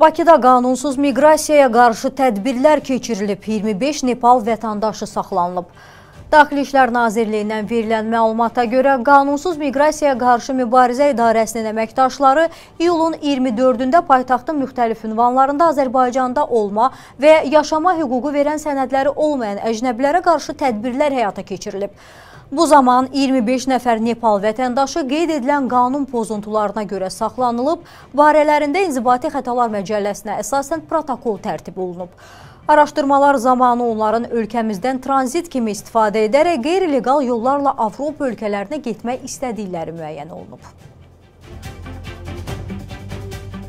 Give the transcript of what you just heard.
Bakıda qanunsuz miqrasiyaya qarşı tədbirlər keçirilib, 25 Nepal vətəndaşı saxlanılıb. Daxili İşlər Nazirliyindən verilən məlumata görə qanunsuz miqrasiyaya qarşı mübarizə idarəsinin əməkdaşları iyulun 24-də paytaxtın müxtəlif ünvanlarında Azərbaycanda olma və yaşama hüququ verən sənədləri olmayan əcnəbilərə qarşı tədbirlər həyata keçirilib. Bu zaman 25 nəfər Nepal vətəndaşı qeyd edilən qanun pozuntularına görə saxlanılıb, barələrində inzibati xətalar məcəlləsinə əsasən protokol tərtib olunub. Araşdırmalar zamanı onların ölkəmizdən tranzit kimi istifadə edərək qeyri-legal yollarla Avropa ölkələrinə getmək istədikləri müəyyən olunub.